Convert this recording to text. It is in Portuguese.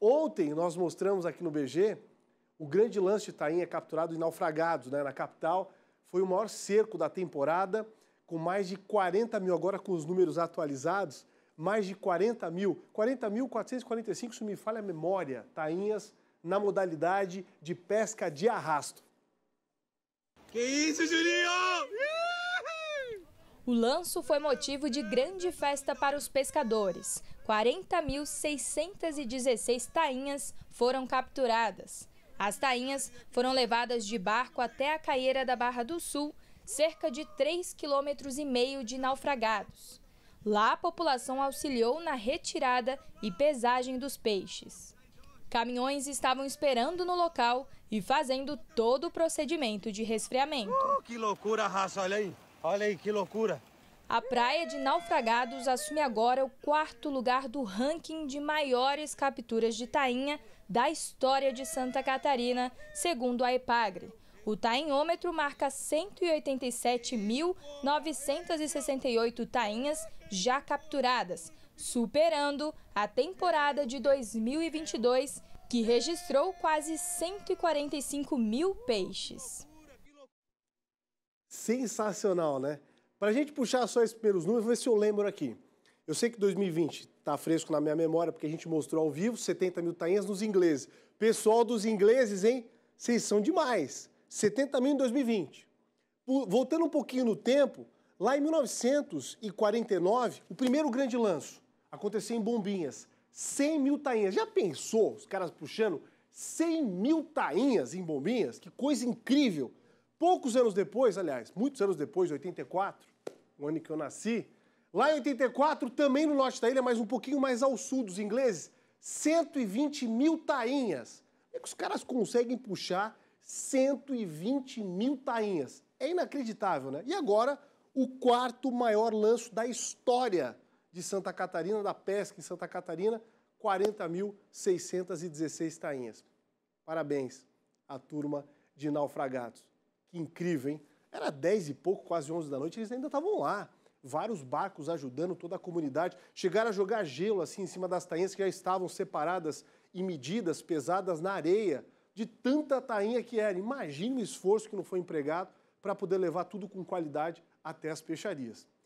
Ontem nós mostramos aqui no BG o grande lance de Tainha capturado e naufragado né, na capital. Foi o maior cerco da temporada, com mais de 40 mil, agora com os números atualizados, mais de 40 mil, 40.445, se me falha a memória, Tainhas na modalidade de pesca de arrasto. Que isso, Julinho? Uh! O lanço foi motivo de grande festa para os pescadores. 40.616 tainhas foram capturadas. As tainhas foram levadas de barco até a caieira da Barra do Sul, cerca de 3,5 km de naufragados. Lá a população auxiliou na retirada e pesagem dos peixes. Caminhões estavam esperando no local e fazendo todo o procedimento de resfriamento. Uh, que loucura, raça, olha aí. Olha aí que loucura. A Praia de Naufragados assume agora o quarto lugar do ranking de maiores capturas de tainha da história de Santa Catarina, segundo a EPAGRE. O tainhômetro marca 187.968 tainhas já capturadas, superando a temporada de 2022, que registrou quase 145 mil peixes. Sensacional, né? Para a gente puxar só esses primeiros números, vou ver se eu lembro aqui. Eu sei que 2020 está fresco na minha memória, porque a gente mostrou ao vivo 70 mil tainhas nos ingleses. Pessoal dos ingleses, hein? Vocês são demais. 70 mil em 2020. Voltando um pouquinho no tempo, lá em 1949, o primeiro grande lanço aconteceu em Bombinhas. 100 mil tainhas. Já pensou, os caras puxando 100 mil tainhas em Bombinhas? Que coisa incrível! Poucos anos depois, aliás, muitos anos depois, 84, o ano em que eu nasci, lá em 84, também no norte da ilha, mas um pouquinho mais ao sul dos ingleses, 120 mil tainhas. Como é que os caras conseguem puxar 120 mil tainhas? É inacreditável, né? E agora, o quarto maior lanço da história de Santa Catarina, da pesca em Santa Catarina, 40.616 tainhas. Parabéns à turma de naufragados. Que incrível, hein? Era 10 e pouco, quase 11 da noite, eles ainda estavam lá. Vários barcos ajudando toda a comunidade. Chegaram a jogar gelo assim em cima das tainhas que já estavam separadas e medidas, pesadas na areia, de tanta tainha que era. Imagina o esforço que não foi empregado para poder levar tudo com qualidade até as peixarias.